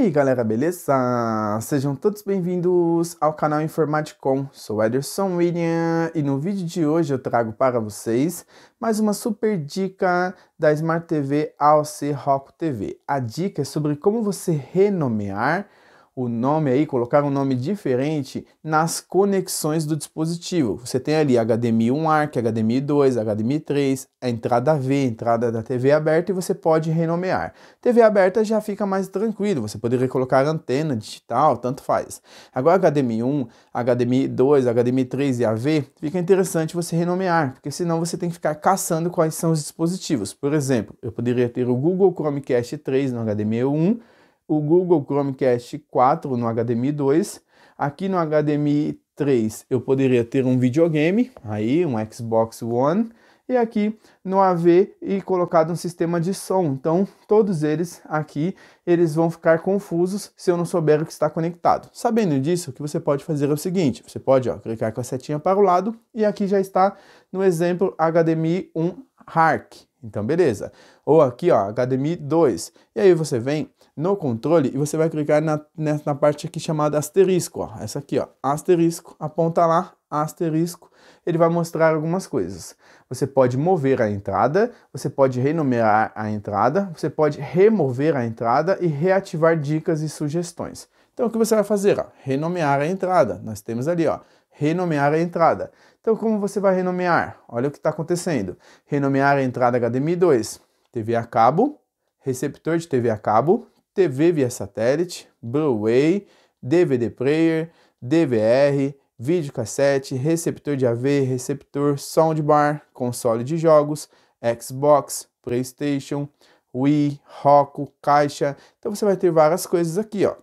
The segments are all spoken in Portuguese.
aí galera, beleza? Sejam todos bem-vindos ao canal Informaticom, sou Ederson William e no vídeo de hoje eu trago para vocês mais uma super dica da Smart TV AOC Roku TV. A dica é sobre como você renomear o nome aí, colocar um nome diferente nas conexões do dispositivo. Você tem ali HDMI 1 ARC, HDMI 2, HDMI 3, a é entrada V, a entrada da TV aberta e você pode renomear. TV aberta já fica mais tranquilo, você poderia colocar antena digital, tanto faz. Agora HDMI 1, HDMI 2, HDMI 3 e AV, fica interessante você renomear, porque senão você tem que ficar caçando quais são os dispositivos. Por exemplo, eu poderia ter o Google Chromecast 3 no HDMI 1, o Google Chromecast 4 no HDMI 2. Aqui no HDMI 3 eu poderia ter um videogame, aí um Xbox One, e aqui no AV e colocado um sistema de som. Então, todos eles aqui, eles vão ficar confusos se eu não souber o que está conectado. Sabendo disso, o que você pode fazer é o seguinte, você pode ó, clicar com a setinha para o lado e aqui já está no exemplo HDMI 1 Hark. Então, beleza. Ou aqui, ó, HDMI 2. E aí você vem no controle e você vai clicar na, na parte aqui chamada asterisco, ó. Essa aqui, ó, asterisco, aponta lá, asterisco, ele vai mostrar algumas coisas. Você pode mover a entrada, você pode renomear a entrada, você pode remover a entrada e reativar dicas e sugestões. Então, o que você vai fazer? Ó? Renomear a entrada. Nós temos ali, ó, renomear a entrada. Então, como você vai renomear? Olha o que está acontecendo. Renomear a entrada HDMI 2, TV a cabo, receptor de TV a cabo, TV via satélite, Blu-ray, DVD player, DVR, videocassete, receptor de AV, receptor soundbar, console de jogos, Xbox, PlayStation, Wii, Roku, caixa. Então você vai ter várias coisas aqui, ó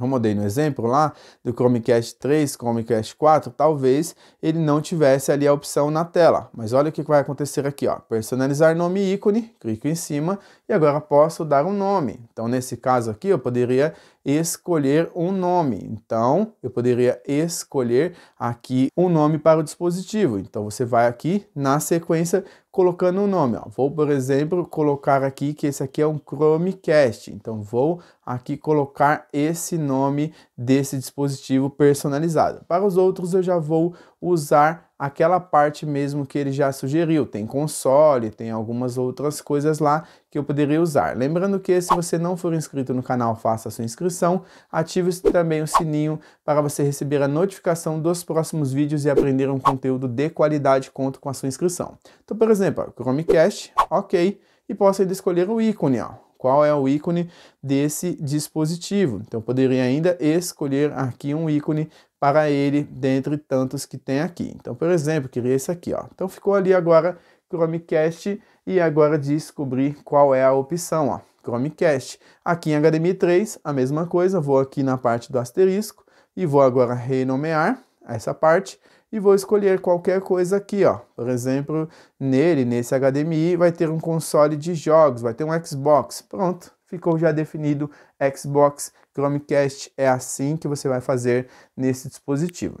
como eu dei no exemplo lá do Chromecast 3, Chromecast 4, talvez ele não tivesse ali a opção na tela. Mas olha o que vai acontecer aqui, ó. Personalizar nome e ícone, clico em cima e agora posso dar um nome. Então nesse caso aqui eu poderia escolher um nome. Então, eu poderia escolher aqui um nome para o dispositivo. Então, você vai aqui na sequência colocando um nome. Ó. Vou, por exemplo, colocar aqui que esse aqui é um Chromecast. Então, vou aqui colocar esse nome desse dispositivo personalizado. Para os outros, eu já vou usar aquela parte mesmo que ele já sugeriu. Tem console, tem algumas outras coisas lá que eu poderia usar. Lembrando que se você não for inscrito no canal, faça a sua inscrição, ative também o sininho para você receber a notificação dos próximos vídeos e aprender um conteúdo de qualidade, conto com a sua inscrição. Então, por exemplo, Chromecast, ok, e posso ainda escolher o ícone, ó qual é o ícone desse dispositivo. Então, poderia ainda escolher aqui um ícone para ele dentre tantos que tem aqui. Então, por exemplo, queria esse aqui, ó. Então ficou ali agora Chromecast e agora descobrir qual é a opção, ó. Chromecast. Aqui em HDMI 3, a mesma coisa, vou aqui na parte do asterisco e vou agora renomear essa parte e vou escolher qualquer coisa aqui, ó. Por exemplo, nele, nesse HDMI, vai ter um console de jogos, vai ter um Xbox. Pronto, ficou já definido Xbox Chromecast. É assim que você vai fazer nesse dispositivo.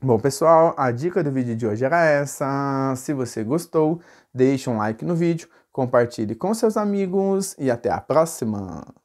Bom, pessoal, a dica do vídeo de hoje era essa. Se você gostou, deixe um like no vídeo, compartilhe com seus amigos e até a próxima!